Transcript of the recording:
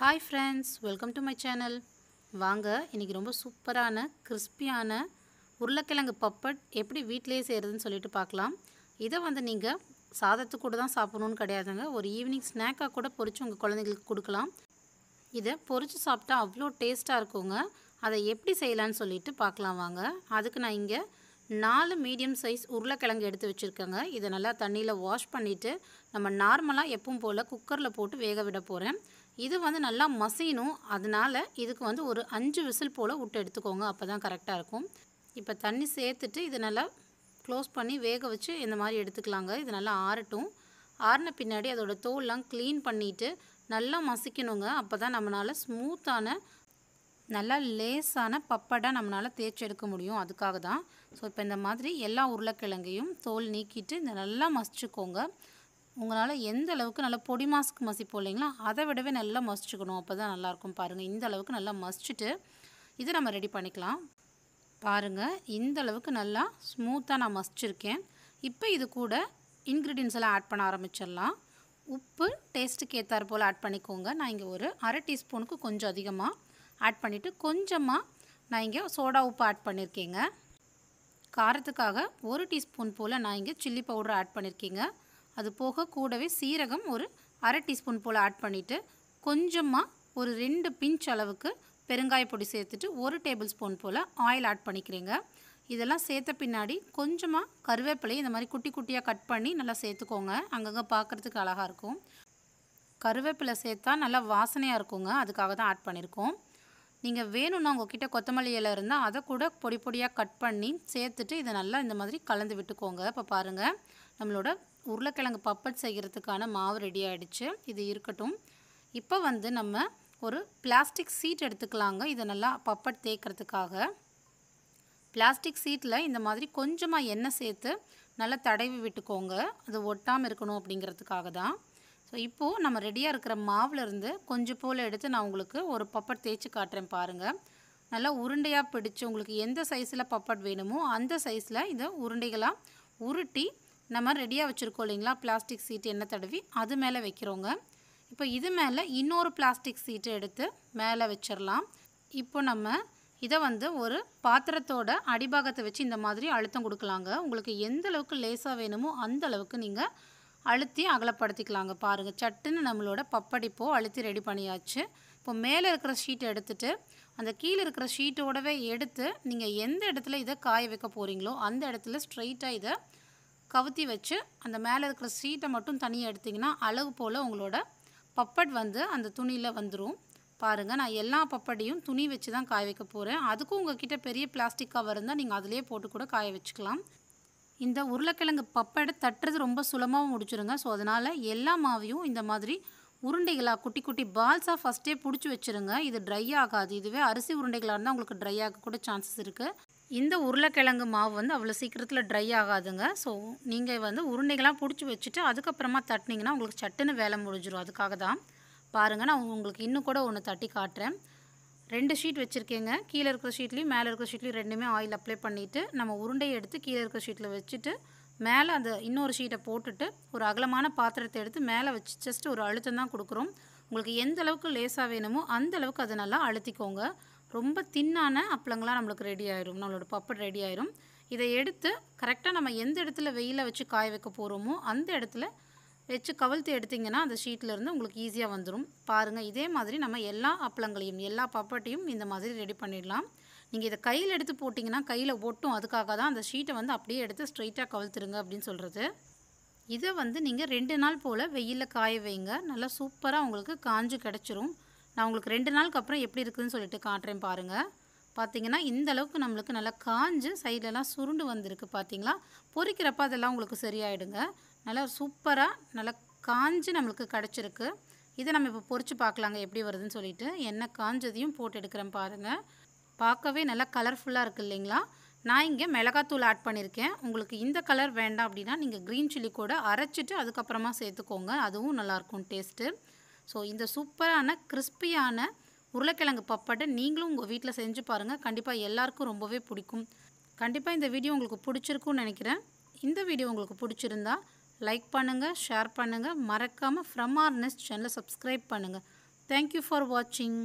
hi friends welcome to my channel வாங்க இன்றைக்கி ரொம்ப சூப்பரான கிறிஸ்பியான உருளைக்கிழங்கு பப்பட் எப்படி வீட்டிலேயே செய்கிறதுன்னு சொல்லிட்டு பார்க்கலாம் இதை வந்து நீங்கள் சாதத்து கூட தான் சாப்பிட்ணுன்னு கிடையாதுங்க ஒரு ஈவினிங் ஸ்நாக்காக கூட பொறிச்சு உங்கள் குழந்தைங்களுக்கு கொடுக்கலாம் இதை பொறிச்சு சாப்பிட்டா அவ்வளோ டேஸ்ட்டாக இருக்குங்க அதை எப்படி செய்யலான்னு சொல்லிட்டு பார்க்கலாம் வாங்க அதுக்கு நான் இங்கே நாலு மீடியம் சைஸ் உருளைக்கிழங்கு எடுத்து வச்சுருக்கேங்க இதை நல்லா தண்ணியில் வாஷ் பண்ணிவிட்டு நம்ம நார்மலாக எப்பவும் போல் குக்கரில் போட்டு வேக விட போகிறேன் இது வந்து நல்லா மசியணும் அதனால் இதுக்கு வந்து ஒரு அஞ்சு விசில் போல் விட்டு எடுத்துக்கோங்க அப்போ தான் கரெக்டாக இருக்கும் இப்போ தண்ணி சேர்த்துட்டு இது நல்லா க்ளோஸ் பண்ணி வேக வச்சு இந்த மாதிரி எடுத்துக்கலாங்க இது நல்லா ஆறட்டும் ஆறின பின்னாடி அதோடய தோல்லாம் க்ளீன் பண்ணிவிட்டு நல்லா மசிக்கணுங்க அப்போ தான் நம்மளால் ஸ்மூத்தான நல்லா லேஸான பப்படை நம்மளால் தேய்ச்சி எடுக்க முடியும் அதுக்காக தான் ஸோ இப்போ இந்த மாதிரி எல்லா உருளைக்கிழங்கையும் தோல் நீக்கிட்டு நல்லா மசிச்சுக்கோங்க உங்களால் எந்த அளவுக்கு நல்லா பொடி மாஸ்க் மசிப்போம் இல்லைங்களா அதை விடவே நல்லா மசிச்சுக்கணும் அப்போ தான் நல்லாயிருக்கும் பாருங்கள் இந்த அளவுக்கு நல்லா மசிச்சுட்டு இதை நம்ம ரெடி பண்ணிக்கலாம் பாருங்கள் இந்த அளவுக்கு நல்லா ஸ்மூத்தாக நான் மசிச்சிருக்கேன் இப்போ இது கூட இன்க்ரீடியன்ஸ் எல்லாம் ஆட் பண்ண ஆரம்பிச்சிடலாம் உப்பு டேஸ்ட்டுக்கு ஏற்றார் போல் ஆட் பண்ணிக்கோங்க நான் இங்கே ஒரு அரை டீஸ்பூனுக்கு கொஞ்சம் அதிகமாக ஆட் பண்ணிவிட்டு கொஞ்சமாக நான் இங்கே சோடா உப்பு ஆட் பண்ணியிருக்கேங்க காரத்துக்காக ஒரு டீஸ்பூன் போல் நான் இங்கே சில்லி பவுடர் ஆட் பண்ணியிருக்கேங்க அது போக கூடவே சீரகம் ஒரு அரை டீஸ்பூன் போல் ஆட் பண்ணிவிட்டு கொஞ்சமாக ஒரு ரெண்டு பிஞ்ச் அளவுக்கு பெருங்காய பொடி சேர்த்துட்டு ஒரு டேபிள் ஸ்பூன் போல் ஆயில் ஆட் பண்ணிக்கிறீங்க இதெல்லாம் சேர்த்த பின்னாடி கொஞ்சமாக கருவேப்பிலையை இந்த மாதிரி குட்டி குட்டியாக கட் பண்ணி நல்லா சேர்த்துக்கோங்க அங்கங்கே பார்க்குறதுக்கு அழகாக இருக்கும் கருவேப்பிலை சேர்த்தா நல்லா வாசனையாக இருக்குங்க அதுக்காக தான் ஆட் பண்ணியிருக்கோம் நீங்கள் வேணும்னா உங்ககிட்ட கொத்தமல்லி இலை இருந்தால் அதை கூட பொடி பொடியாக கட் பண்ணி சேர்த்துட்டு இதை நல்லா இந்த மாதிரி கலந்து விட்டுக்கோங்க இப்போ பாருங்கள் நம்மளோட உருளைக்கிழங்கு பப்பட் செய்கிறதுக்கான மாவு ரெடி ஆகிடுச்சு இது இருக்கட்டும் இப்போ வந்து நம்ம ஒரு பிளாஸ்டிக் சீட் எடுத்துக்கலாங்க இதை நல்லா பப்பட் தேய்க்கிறதுக்காக பிளாஸ்டிக் சீட்டில் இந்த மாதிரி கொஞ்சமாக எண்ணெய் சேர்த்து நல்லா தடவி விட்டுக்கோங்க அது ஒட்டாமல் இருக்கணும் அப்படிங்கிறதுக்காக தான் ஸோ இப்போது நம்ம ரெடியாக இருக்கிற மாவுலேருந்து கொஞ்சம் போல் எடுத்து நான் உங்களுக்கு ஒரு பப்பட் தேய்ச்சி காட்டுறேன் பாருங்கள் நல்லா உருண்டையாக பிடிச்சி உங்களுக்கு எந்த சைஸில் பப்பட் வேணுமோ அந்த சைஸில் இதை உருண்டைகளாக உருட்டி நம்ம ரெடியாக வச்சுருக்கோம் இல்லைங்களா பிளாஸ்டிக் சீட்டு எண்ணெய் தடவி அது மேலே வைக்கிறோங்க இப்போ இது மேலே இன்னொரு பிளாஸ்டிக் சீட்டு எடுத்து மேலே வச்சிடலாம் இப்போ நம்ம இதை வந்து ஒரு பாத்திரத்தோட அடிபாகத்தை வச்சு இந்த மாதிரி அழுத்தம் கொடுக்கலாங்க உங்களுக்கு எந்த அளவுக்கு லேசாக வேணுமோ அந்த அளவுக்கு நீங்கள் அழுத்தி அகலப்படுத்திக்கலாங்க பாருங்கள் சட்டுன்னு நம்மளோட பப்படிப்போ அழுத்தி ரெடி பண்ணியாச்சு இப்போ மேலே இருக்கிற ஷீட்டை எடுத்துகிட்டு அந்த கீழே இருக்கிற ஷீட்டோடவே எடுத்து நீங்கள் எந்த இடத்துல இதை காய வைக்க போகிறீங்களோ அந்த இடத்துல ஸ்ட்ரைட்டாக இதை கவுத்தி வச்சு அந்த மேலே இருக்கிற ஷீட்டை மட்டும் தனியாக எடுத்திங்கன்னா அளவு போல் உங்களோட பப்பட் வந்து அந்த துணியில் வந்துடும் பாருங்கள் நான் எல்லா பப்படியும் துணி வச்சு தான் காய வைக்க போகிறேன் அதுக்கும் உங்கள் கிட்டே பெரிய பிளாஸ்டிக் கவர் இருந்தால் நீங்கள் அதிலே போட்டு கூட காய வச்சுக்கலாம் இந்த உருளைக்கிழங்கு பப்படை தட்டுறது ரொம்ப சுலமாகவும் முடிச்சுருங்க ஸோ அதனால் எல்லா மாவையும் இந்த மாதிரி உருண்டைகளாக குட்டி குட்டி பால்ஸாக ஃபஸ்ட்டே பிடிச்சி வச்சுருங்க இது ட்ரை ஆகாது இதுவே அரிசி உருண்டைகளாக இருந்தால் உங்களுக்கு ட்ரை ஆக கூட சான்சஸ் இருக்குது இந்த உருளைக்கிழங்கு மாவு வந்து அவ்வளோ சீக்கிரத்தில் ட்ரை ஆகாதுங்க ஸோ நீங்கள் வந்து உருண்டைகளாக பிடிச்சி வச்சுட்டு அதுக்கப்புறமா தட்டினீங்கன்னா உங்களுக்கு சட்டுன்னு வேலை முடிஞ்சிடும் அதுக்காக தான் பாருங்கள் நான் உங்களுக்கு இன்னும் கூட ஒன்று தட்டி காட்டுறேன் ரெண்டு ஷீட் வச்சுருக்கேங்க கீழே இருக்கிற ஷீட்லேயும் மேலே இருக்கிற ஷீட்லேயும் ரெண்டுமே ஆயில் அப்ளை பண்ணிவிட்டு நம்ம உருண்டையை எடுத்து கீழே இருக்கிற ஷீட்டில் வச்சுட்டு மேலே அந்த இன்னொரு ஷீட்டை போட்டுட்டு ஒரு அகலமான பாத்திரத்தை எடுத்து மேலே வச்சு ஜஸ்ட் ஒரு அழுத்தம் தான் கொடுக்குறோம் உங்களுக்கு எந்த அளவுக்கு லேஸாக வேணுமோ அந்த அளவுக்கு அதை நல்லா அழுத்திக்கோங்க ரொம்ப தின்னான அப்பளங்களாக நம்மளுக்கு ரெடி ஆயிரும் நம்மளோட பப்பட் ரெடி ஆயிரும் இதை எடுத்து கரெக்டாக நம்ம எந்த இடத்துல வெயிலில் வச்சு காய வைக்க போகிறோமோ அந்த இடத்துல வச்சு கவிழ்த்து எடுத்திங்கன்னா அந்த ஷீட்லேருந்து உங்களுக்கு ஈஸியாக வந்துடும் பாருங்கள் இதே மாதிரி நம்ம எல்லா அப்பளங்களையும் எல்லா பப்பட்டையும் இந்த மாதிரி ரெடி பண்ணிடலாம் நீங்கள் இதை கையில் எடுத்து போட்டிங்கன்னா கையில் ஒட்டும் அதுக்காக தான் அந்த ஷீட்டை வந்து அப்படியே எடுத்து ஸ்ட்ரைட்டாக கவிழ்த்துருங்க அப்படின்னு சொல்கிறது இதை வந்து நீங்கள் ரெண்டு நாள் போல் வெயிலில் காய வைங்க நல்லா சூப்பராக உங்களுக்கு காஞ்சு கிடச்சிரும் நான் உங்களுக்கு ரெண்டு நாளுக்கு அப்புறம் எப்படி இருக்குதுன்னு சொல்லிட்டு காட்டுறேன் பாருங்கள் பார்த்தீங்கன்னா இந்த அளவுக்கு நம்மளுக்கு நல்லா காஞ்சு சைட்லலாம் சுருண்டு வந்திருக்கு பார்த்தீங்களா பொறிக்கிறப்ப அதெல்லாம் உங்களுக்கு சரியாயிடுங்க நல்லா சூப்பராக நல்லா காஞ்சு நம்மளுக்கு கிடச்சிருக்கு இதை நம்ம இப்போ பொறிச்சு பார்க்கலாங்க எப்படி வருதுன்னு சொல்லிட்டு என்ன காஞ்சதையும் போட்டு எடுக்கிறேன் பாருங்கள் பார்க்கவே நல்லா கலர்ஃபுல்லாக இருக்குது இல்லைங்களா நான் இங்கே மிளகாத்தூள் ஆட் பண்ணியிருக்கேன் உங்களுக்கு இந்த கலர் வேண்டாம் அப்படின்னா நீங்கள் க்ரீன் சில்லி கூட அரைச்சிட்டு அதுக்கப்புறமா சேர்த்துக்கோங்க அதுவும் நல்லாயிருக்கும் டேஸ்ட்டு ஸோ இந்த சூப்பரான கிறிஸ்பியான உருளைக்கிழங்கு பப்பாட்டை நீங்களும் உங்கள் வீட்டில் செஞ்சு பாருங்கள் கண்டிப்பாக எல்லாருக்கும் ரொம்பவே பிடிக்கும் கண்டிப்பாக இந்த வீடியோ உங்களுக்கு பிடிச்சிருக்கும்னு நினைக்கிறேன் இந்த வீடியோ உங்களுக்கு பிடிச்சிருந்தா லைக் பண்ணுங்கள் ஷேர் பண்ணுங்கள் மறக்காமல் ஃப்ரம் ஆர் நெஸ்ட் சேனலை சப்ஸ்கிரைப் பண்ணுங்கள் தேங்க்யூ ஃபார் வாட்சிங்